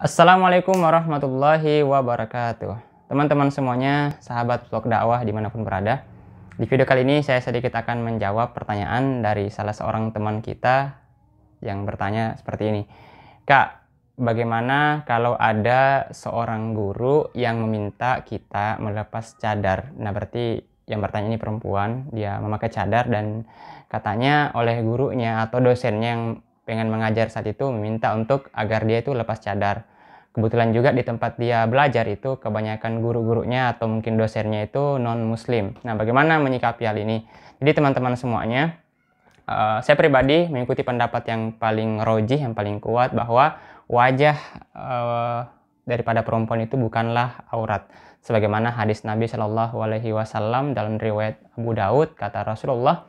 Assalamualaikum warahmatullahi wabarakatuh. Teman-teman semuanya, sahabat blog dakwah dimanapun berada. Di video kali ini saya sedikit akan menjawab pertanyaan dari salah seorang teman kita yang bertanya seperti ini. Kak, bagaimana kalau ada seorang guru yang meminta kita melepas cadar? Nah, berarti yang bertanya ini perempuan, dia memakai cadar dan katanya oleh gurunya atau dosennya yang pengen mengajar saat itu meminta untuk agar dia itu lepas cadar. Kebetulan juga di tempat dia belajar itu kebanyakan guru-gurunya atau mungkin dosennya itu non-muslim. Nah, bagaimana menyikapi hal ini? Jadi teman-teman semuanya, uh, saya pribadi mengikuti pendapat yang paling roji, yang paling kuat bahwa wajah uh, daripada perempuan itu bukanlah aurat. Sebagaimana hadis Nabi Shallallahu Alaihi Wasallam dalam riwayat Abu Daud kata Rasulullah,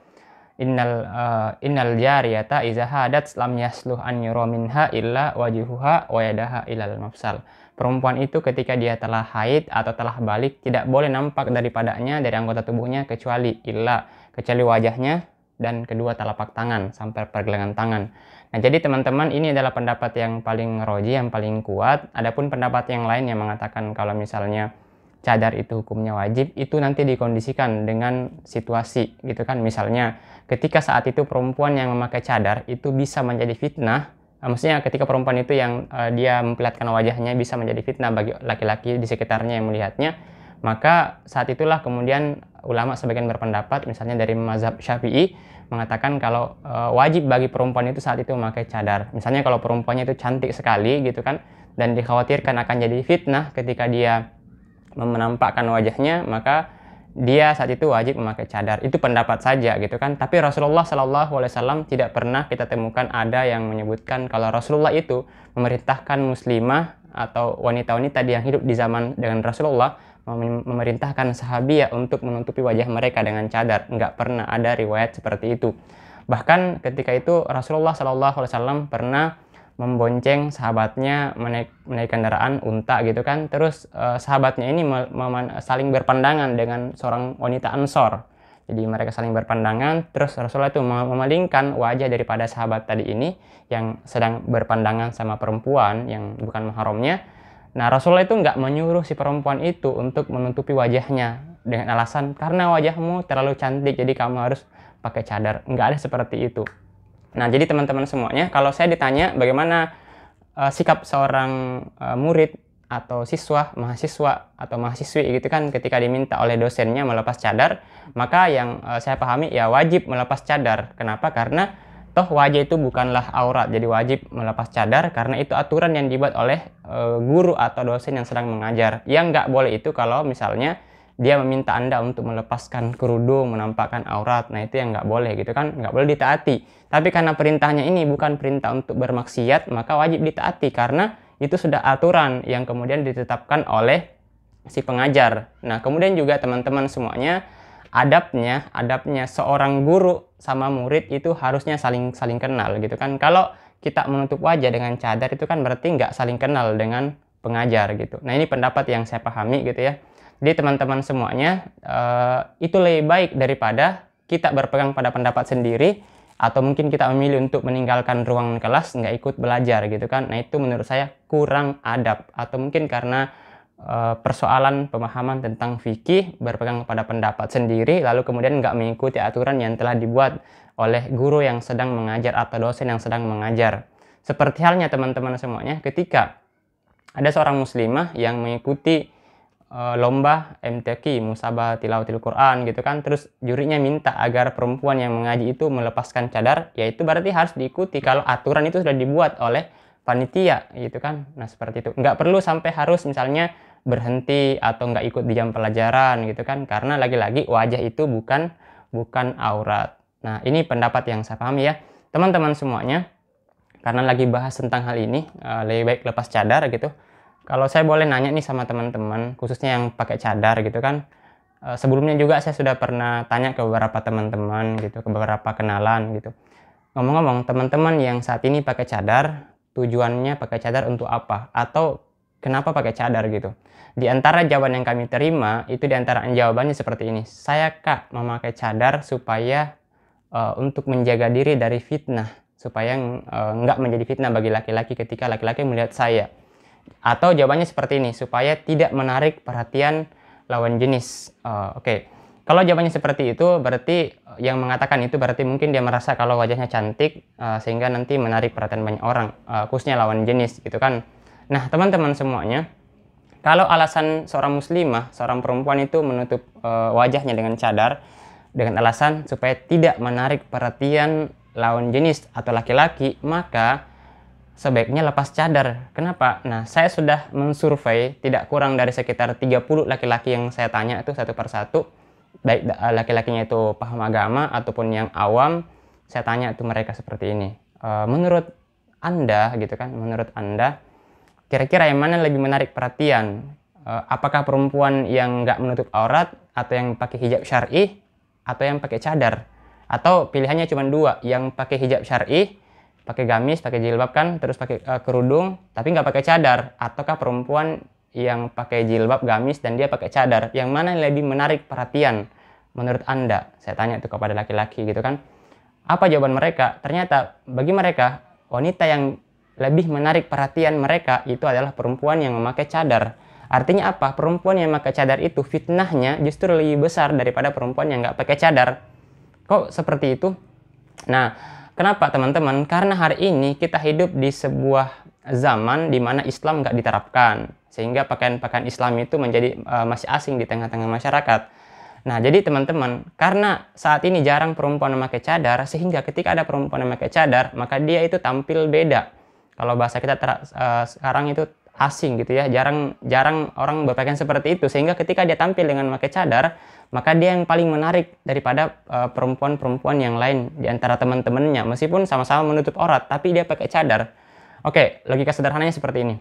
innal uh, innal jariyata iza hadat lam yasluh an yura minha illa wajihuha wa yadaha ilal mafsal. Perempuan itu ketika dia telah haid atau telah balik tidak boleh nampak daripadanya dari anggota tubuhnya kecuali illa kecuali wajahnya dan kedua telapak tangan sampai pergelangan tangan. Nah, jadi teman-teman ini adalah pendapat yang paling roji, yang paling kuat. Adapun pendapat yang lain yang mengatakan kalau misalnya cadar itu hukumnya wajib itu nanti dikondisikan dengan situasi gitu kan misalnya ketika saat itu perempuan yang memakai cadar itu bisa menjadi fitnah nah, maksudnya ketika perempuan itu yang uh, dia memperlihatkan wajahnya bisa menjadi fitnah bagi laki-laki di sekitarnya yang melihatnya maka saat itulah kemudian ulama sebagian berpendapat misalnya dari mazhab syafi'i mengatakan kalau e, wajib bagi perempuan itu saat itu memakai cadar misalnya kalau perempuannya itu cantik sekali gitu kan dan dikhawatirkan akan jadi fitnah ketika dia menampakkan wajahnya maka dia saat itu wajib memakai cadar. Itu pendapat saja gitu kan. Tapi Rasulullah Shallallahu Alaihi Wasallam tidak pernah kita temukan ada yang menyebutkan kalau Rasulullah itu memerintahkan muslimah atau wanita-wanita yang hidup di zaman dengan Rasulullah memerintahkan sahabiah untuk menutupi wajah mereka dengan cadar. Nggak pernah ada riwayat seperti itu. Bahkan ketika itu Rasulullah Shallallahu Alaihi Wasallam pernah membonceng sahabatnya menaik, menaik kendaraan unta gitu kan terus eh, sahabatnya ini saling berpandangan dengan seorang wanita ansor jadi mereka saling berpandangan terus Rasulullah itu memalingkan wajah daripada sahabat tadi ini yang sedang berpandangan sama perempuan yang bukan mahramnya nah Rasulullah itu nggak menyuruh si perempuan itu untuk menutupi wajahnya dengan alasan karena wajahmu terlalu cantik jadi kamu harus pakai cadar nggak ada seperti itu Nah, jadi teman-teman semuanya, kalau saya ditanya bagaimana uh, sikap seorang uh, murid atau siswa, mahasiswa atau mahasiswi gitu kan ketika diminta oleh dosennya melepas cadar, maka yang uh, saya pahami ya wajib melepas cadar. Kenapa? Karena toh wajah itu bukanlah aurat. Jadi wajib melepas cadar karena itu aturan yang dibuat oleh uh, guru atau dosen yang sedang mengajar. Yang nggak boleh itu kalau misalnya dia meminta Anda untuk melepaskan kerudung, menampakkan aurat. Nah, itu yang nggak boleh gitu kan, nggak boleh ditaati. Tapi karena perintahnya ini bukan perintah untuk bermaksiat, maka wajib ditaati karena itu sudah aturan yang kemudian ditetapkan oleh si pengajar. Nah, kemudian juga teman-teman semuanya adabnya, adabnya seorang guru sama murid itu harusnya saling saling kenal gitu kan. Kalau kita menutup wajah dengan cadar itu kan berarti nggak saling kenal dengan pengajar gitu. Nah, ini pendapat yang saya pahami gitu ya. Jadi teman-teman semuanya, eh, itu lebih baik daripada kita berpegang pada pendapat sendiri atau mungkin kita memilih untuk meninggalkan ruang kelas nggak ikut belajar gitu kan nah itu menurut saya kurang adab atau mungkin karena eh, persoalan pemahaman tentang fikih berpegang pada pendapat sendiri lalu kemudian nggak mengikuti aturan yang telah dibuat oleh guru yang sedang mengajar atau dosen yang sedang mengajar seperti halnya teman-teman semuanya ketika ada seorang muslimah yang mengikuti Eh, lomba MTQ musabah tilawatil Quran gitu kan terus jurinya minta agar perempuan yang mengaji itu melepaskan cadar yaitu berarti harus diikuti kalau aturan itu sudah dibuat oleh panitia gitu kan nah seperti itu nggak perlu sampai harus misalnya berhenti atau nggak ikut di jam pelajaran gitu kan karena lagi-lagi wajah itu bukan bukan aurat nah ini pendapat yang saya pahami ya teman-teman semuanya karena lagi bahas tentang hal ini eh, lebih baik lepas cadar gitu kalau saya boleh nanya nih sama teman-teman, khususnya yang pakai cadar gitu kan, eh, sebelumnya juga saya sudah pernah tanya ke beberapa teman-teman gitu, ke beberapa kenalan gitu. Ngomong-ngomong, teman-teman yang saat ini pakai cadar, tujuannya pakai cadar untuk apa? Atau kenapa pakai cadar gitu? Di antara jawaban yang kami terima, itu di antara jawabannya seperti ini. Saya kak memakai cadar supaya uh, untuk menjaga diri dari fitnah, supaya uh, nggak menjadi fitnah bagi laki-laki ketika laki-laki melihat saya. Atau jawabannya seperti ini, supaya tidak menarik perhatian lawan jenis. Uh, Oke, okay. kalau jawabannya seperti itu, berarti eh, yang mengatakan itu berarti mungkin dia merasa kalau wajahnya cantik, uh, sehingga nanti menarik perhatian banyak orang, uh, khususnya lawan jenis gitu kan. Nah, teman-teman semuanya, kalau alasan seorang muslimah, seorang perempuan itu menutup uh, wajahnya dengan cadar, dengan alasan supaya tidak menarik perhatian lawan jenis atau laki-laki, maka sebaiknya lepas cadar. Kenapa? Nah, saya sudah mensurvei tidak kurang dari sekitar 30 laki-laki yang saya tanya itu satu per satu Baik eh, laki-lakinya itu paham agama ataupun yang awam, saya tanya itu mereka seperti ini. E, menurut Anda gitu kan, menurut Anda kira-kira yang mana lebih menarik perhatian? E, apakah perempuan yang nggak menutup aurat atau yang pakai hijab syar'i atau yang pakai cadar? Atau pilihannya cuma dua, yang pakai hijab syar'i pakai gamis, pakai jilbab kan, terus pakai uh, kerudung, tapi nggak pakai cadar, ataukah perempuan yang pakai jilbab, gamis dan dia pakai cadar, yang mana yang lebih menarik perhatian menurut anda? Saya tanya itu kepada laki-laki gitu kan. Apa jawaban mereka? Ternyata bagi mereka wanita yang lebih menarik perhatian mereka itu adalah perempuan yang memakai cadar. Artinya apa? Perempuan yang memakai cadar itu fitnahnya justru lebih besar daripada perempuan yang nggak pakai cadar. Kok seperti itu? Nah, Kenapa teman-teman? Karena hari ini kita hidup di sebuah zaman di mana Islam nggak diterapkan. Sehingga pakaian-pakaian Islam itu menjadi uh, masih asing di tengah-tengah masyarakat. Nah, jadi teman-teman, karena saat ini jarang perempuan memakai cadar, sehingga ketika ada perempuan memakai cadar, maka dia itu tampil beda. Kalau bahasa kita eh, sekarang itu asing gitu ya. Jarang jarang orang berpakaian seperti itu sehingga ketika dia tampil dengan memakai cadar, maka dia yang paling menarik daripada eh, perempuan-perempuan uh, yang lain di antara teman-temannya meskipun sama-sama menutup aurat tapi dia pakai cadar. Oke, logika sederhananya seperti ini.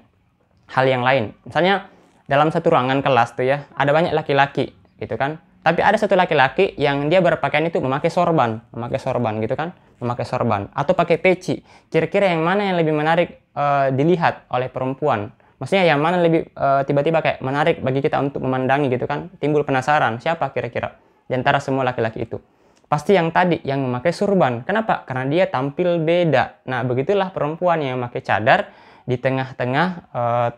Hal yang lain. Misalnya dalam satu ruangan kelas tuh ya, ada banyak laki-laki gitu kan. Tapi ada satu laki-laki yang dia berpakaian itu memakai sorban, memakai sorban gitu kan, memakai sorban atau pakai peci. Kira-kira yang mana yang lebih menarik uh, dilihat oleh perempuan? maksudnya yang mana lebih eh, tiba-tiba uh, kayak menarik bagi kita untuk memandangi gitu kan timbul penasaran siapa kira-kira di antara semua laki-laki itu pasti yang tadi yang memakai surban kenapa karena dia tampil beda nah begitulah perempuan yang memakai cadar di tengah-tengah eh,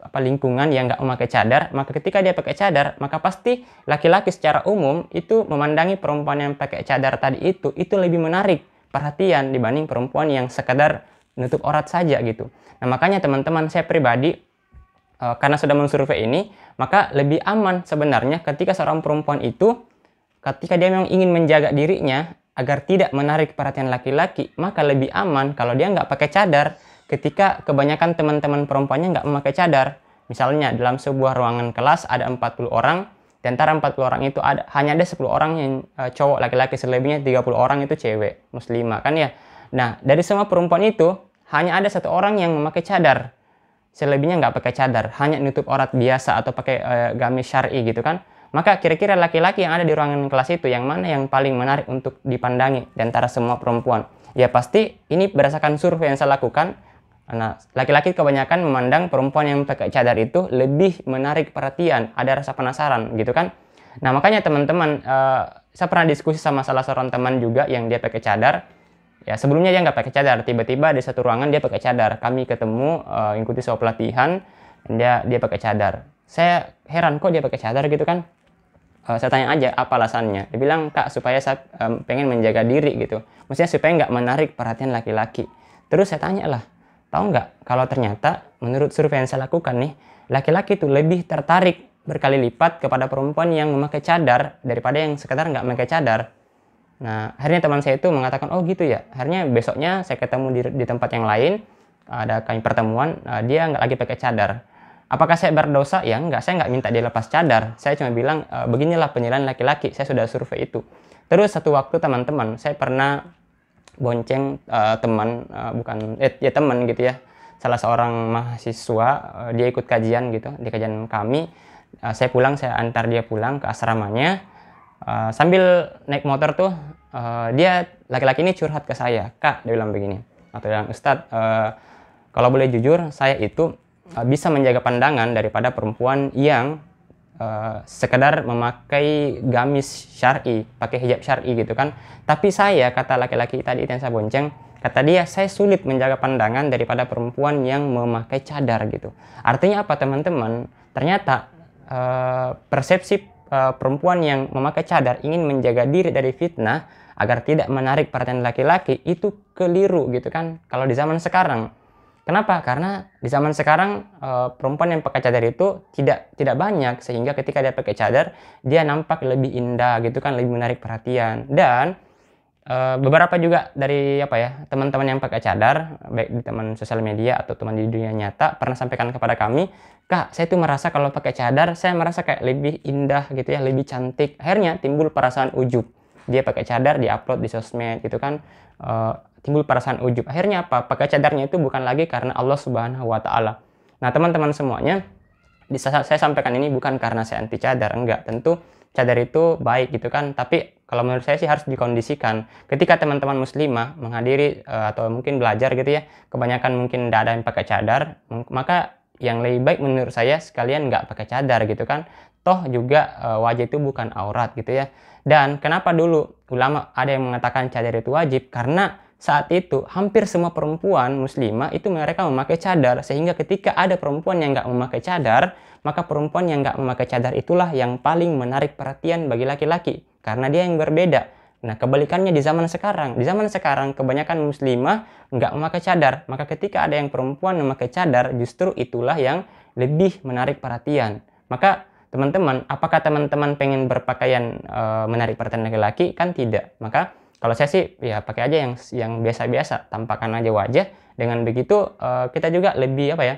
apa lingkungan yang nggak memakai cadar, maka ketika dia pakai cadar, maka pasti laki-laki secara umum itu memandangi perempuan yang pakai cadar tadi itu itu lebih menarik perhatian dibanding perempuan yang sekadar nutup orat saja gitu. Nah makanya teman-teman saya pribadi e, karena sudah mensurvei ini maka lebih aman sebenarnya ketika seorang perempuan itu ketika dia memang ingin menjaga dirinya agar tidak menarik perhatian laki-laki maka lebih aman kalau dia nggak pakai cadar ketika kebanyakan teman-teman perempuannya nggak memakai cadar. Misalnya dalam sebuah ruangan kelas ada 40 orang, di antara 40 orang itu ada, hanya ada 10 orang yang e, cowok laki-laki, selebihnya 30 orang itu cewek, muslimah kan ya. Nah, dari semua perempuan itu, hanya ada satu orang yang memakai cadar. Selebihnya nggak pakai cadar, hanya nutup aurat biasa atau pakai e, gamis syari gitu kan. Maka kira-kira laki-laki yang ada di ruangan kelas itu yang mana yang paling menarik untuk dipandangi di antara semua perempuan? Ya pasti ini berdasarkan survei yang saya lakukan. Nah, laki-laki kebanyakan memandang perempuan yang pakai cadar itu lebih menarik perhatian, ada rasa penasaran gitu kan. Nah, makanya teman-teman, uh, saya pernah diskusi sama salah seorang teman juga yang dia pakai cadar ya sebelumnya dia nggak pakai cadar tiba-tiba di satu ruangan dia pakai cadar kami ketemu uh, eh, ikuti soal pelatihan dia dia pakai cadar saya heran kok dia pakai cadar gitu kan uh, saya tanya aja apa alasannya dia bilang kak supaya saya um, pengen menjaga diri gitu maksudnya supaya nggak menarik perhatian laki-laki terus saya tanya lah tahu nggak kalau ternyata menurut survei yang saya lakukan nih laki-laki itu lebih tertarik berkali lipat kepada perempuan yang memakai cadar daripada yang sekedar nggak memakai cadar Nah, akhirnya teman saya itu mengatakan, oh gitu ya. Akhirnya besoknya saya ketemu di, di tempat yang lain, ada kami pertemuan, uh, dia nggak lagi pakai cadar. Apakah saya berdosa? Ya nggak, saya nggak minta dia lepas cadar. Saya cuma bilang, e, beginilah penilaian laki-laki, saya sudah survei itu. Terus satu waktu teman-teman, saya pernah bonceng uh, teman, uh, bukan, eh, ya teman gitu ya. Salah seorang mahasiswa, uh, dia ikut kajian gitu, di kajian kami. Uh, saya pulang, saya antar dia pulang ke asramanya Eh, sambil naik motor tuh uh, dia laki-laki ini curhat ke saya kak dia bilang begini atau yang ustad, uh, kalau boleh jujur saya itu uh, bisa menjaga pandangan daripada perempuan yang uh, sekedar memakai gamis syari pakai hijab syari gitu kan tapi saya kata laki-laki tadi yang saya bonceng kata dia saya sulit menjaga pandangan daripada perempuan yang memakai cadar gitu artinya apa teman-teman ternyata uh, persepsi Eh, perempuan yang memakai cadar ingin menjaga diri dari fitnah agar tidak menarik perhatian laki-laki itu keliru gitu kan kalau di zaman sekarang. Kenapa? Karena di zaman sekarang eh, perempuan yang pakai cadar itu tidak tidak banyak sehingga ketika dia pakai cadar dia nampak lebih indah gitu kan lebih menarik perhatian dan Eh, beberapa juga dari apa ya teman-teman yang pakai cadar baik di teman sosial media atau teman di dunia nyata pernah sampaikan kepada kami kak saya tuh merasa kalau pakai cadar saya merasa kayak lebih indah gitu ya lebih cantik akhirnya timbul perasaan ujub dia pakai cadar di upload di sosmed gitu kan uh, timbul perasaan ujub akhirnya apa pakai cadarnya itu bukan lagi karena Allah Subhanahu Wa Taala nah teman-teman semuanya saya sampaikan ini bukan karena saya anti cadar enggak tentu cadar itu baik gitu kan tapi kalau menurut saya sih harus dikondisikan ketika teman-teman muslimah menghadiri uh, atau mungkin belajar gitu ya kebanyakan mungkin tidak ada yang pakai cadar maka yang lebih baik menurut saya sekalian nggak pakai cadar gitu kan toh juga uh, eh, wajah itu bukan aurat gitu ya dan kenapa dulu ulama ada yang mengatakan cadar itu wajib karena saat itu hampir semua perempuan muslimah itu mereka memakai cadar sehingga ketika ada perempuan yang nggak memakai cadar maka perempuan yang nggak memakai cadar itulah yang paling menarik perhatian bagi laki-laki karena dia yang berbeda nah kebalikannya di zaman sekarang di zaman sekarang kebanyakan muslimah nggak memakai cadar maka ketika ada yang perempuan memakai cadar justru itulah yang lebih menarik perhatian maka teman-teman apakah teman-teman pengen berpakaian e, menarik perhatian laki-laki kan tidak maka kalau saya sih ya pakai aja yang yang biasa-biasa tampakkan aja wajah dengan begitu uh, kita juga lebih apa ya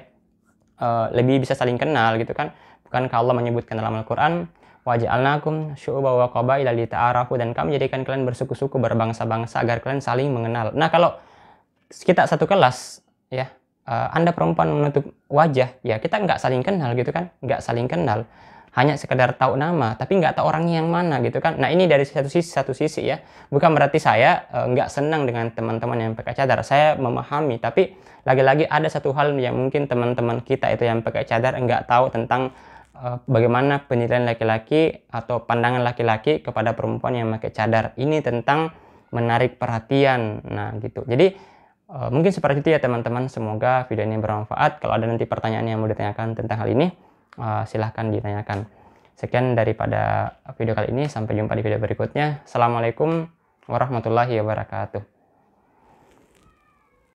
uh, lebih bisa saling kenal gitu kan bukan kalau menyebutkan dalam Al-Quran wajah waja'alnakum syu'uba wa qabaila ta'arafu dan kami jadikan kalian bersuku-suku berbangsa-bangsa agar kalian saling mengenal. Nah, kalau kita satu kelas ya, uh, Anda perempuan menutup wajah, ya kita nggak saling kenal gitu kan, nggak saling kenal hanya sekedar tahu nama tapi nggak tahu orangnya yang mana gitu kan nah ini dari satu sisi satu sisi ya bukan berarti saya uh, nggak senang dengan teman-teman yang pakai cadar saya memahami tapi lagi-lagi ada satu hal yang mungkin teman-teman kita itu yang pakai cadar nggak tahu tentang uh, bagaimana penilaian laki-laki atau pandangan laki-laki kepada perempuan yang pakai cadar ini tentang menarik perhatian nah gitu jadi e, mungkin seperti itu ya teman-teman semoga video ini bermanfaat kalau ada nanti pertanyaan yang mau ditanyakan tentang hal ini Ah, silahkan ditanyakan. Sekian daripada video kali ini, sampai jumpa di video berikutnya. Assalamualaikum warahmatullahi wabarakatuh.